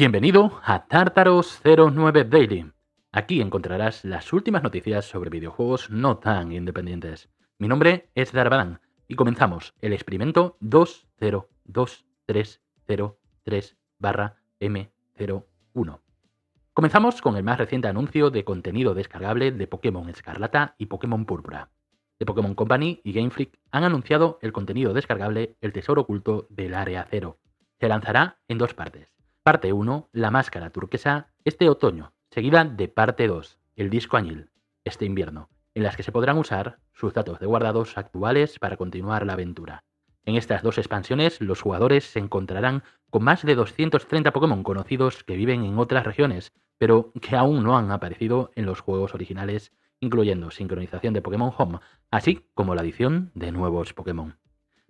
Bienvenido a Tartaros 09 Daily. Aquí encontrarás las últimas noticias sobre videojuegos no tan independientes. Mi nombre es Darbadan y comenzamos el experimento 202303 m 01 Comenzamos con el más reciente anuncio de contenido descargable de Pokémon Escarlata y Pokémon Púrpura. The Pokémon Company y Game Freak han anunciado el contenido descargable El Tesoro Oculto del Área Cero. Se lanzará en dos partes. Parte 1, La Máscara Turquesa, este otoño, seguida de parte 2, El Disco Añil, este invierno, en las que se podrán usar sus datos de guardados actuales para continuar la aventura. En estas dos expansiones, los jugadores se encontrarán con más de 230 Pokémon conocidos que viven en otras regiones, pero que aún no han aparecido en los juegos originales, incluyendo sincronización de Pokémon Home, así como la adición de nuevos Pokémon.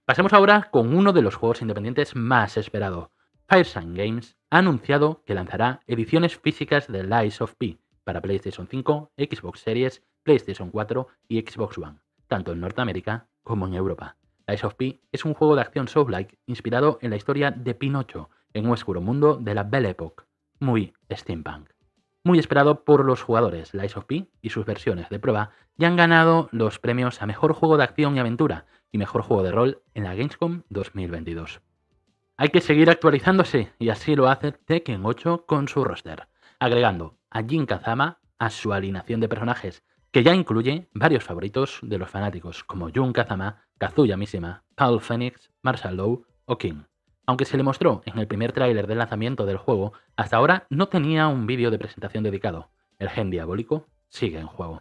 Pasemos ahora con uno de los juegos independientes más esperado, Fireside Games ha anunciado que lanzará ediciones físicas de Lies of P para PlayStation 5, Xbox Series, PlayStation 4 y Xbox One, tanto en Norteamérica como en Europa. Lies of P es un juego de acción soft inspirado en la historia de Pinocho en un oscuro mundo de la Belle Époque, muy steampunk. Muy esperado por los jugadores, Lies of P y sus versiones de prueba ya han ganado los premios a Mejor Juego de Acción y Aventura y Mejor Juego de Rol en la Gamescom 2022. Hay que seguir actualizándose y así lo hace Tekken 8 con su roster, agregando a Jin Kazama a su alineación de personajes, que ya incluye varios favoritos de los fanáticos como Jun Kazama, Kazuya Mishima, Paul Phoenix, Marshall Lowe o King. Aunque se le mostró en el primer tráiler del lanzamiento del juego, hasta ahora no tenía un vídeo de presentación dedicado. El gen diabólico sigue en juego.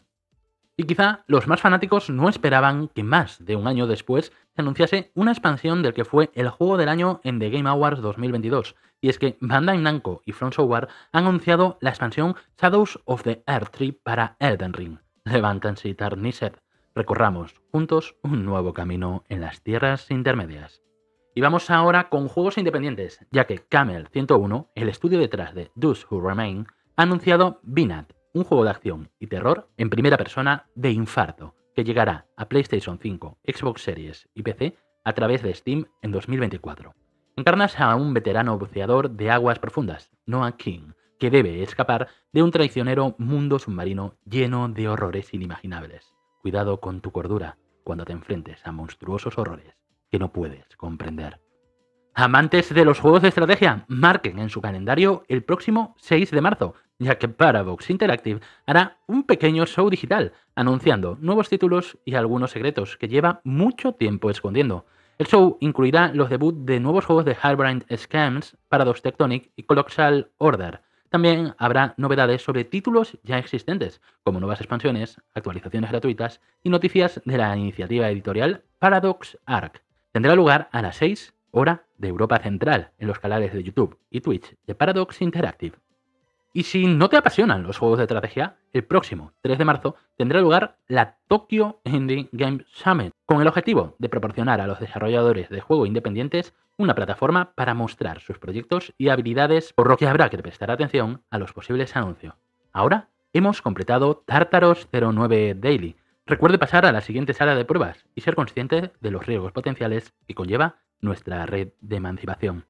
Y quizá los más fanáticos no esperaban que más de un año después se anunciase una expansión del que fue el juego del año en The Game Awards 2022. Y es que Bandai Namco y From War han anunciado la expansión Shadows of the Earth Tree para Elden Ring. Levántanse y Recorramos juntos un nuevo camino en las tierras intermedias. Y vamos ahora con juegos independientes, ya que Camel 101, el estudio detrás de Those Who Remain, ha anunciado Binat, un juego de acción y terror en primera persona de infarto que llegará a PlayStation 5, Xbox Series y PC a través de Steam en 2024. Encarnas a un veterano buceador de aguas profundas, Noah King, que debe escapar de un traicionero mundo submarino lleno de horrores inimaginables. Cuidado con tu cordura cuando te enfrentes a monstruosos horrores que no puedes comprender. Amantes de los juegos de estrategia, marquen en su calendario el próximo 6 de marzo, ya que Paradox Interactive hará un pequeño show digital, anunciando nuevos títulos y algunos secretos que lleva mucho tiempo escondiendo. El show incluirá los debuts de nuevos juegos de Hardbrand Scams, Paradox Tectonic y Colossal Order. También habrá novedades sobre títulos ya existentes, como nuevas expansiones, actualizaciones gratuitas y noticias de la iniciativa editorial Paradox Arc. Tendrá lugar a las 6 hora de Europa Central en los canales de YouTube y Twitch de Paradox Interactive. Y si no te apasionan los juegos de estrategia, el próximo 3 de marzo tendrá lugar la Tokyo Indie Game Summit, con el objetivo de proporcionar a los desarrolladores de juegos independientes una plataforma para mostrar sus proyectos y habilidades, por lo que habrá que prestar atención a los posibles anuncios. Ahora hemos completado Tartaros 09 Daily. Recuerde pasar a la siguiente sala de pruebas y ser consciente de los riesgos potenciales que conlleva nuestra red de emancipación.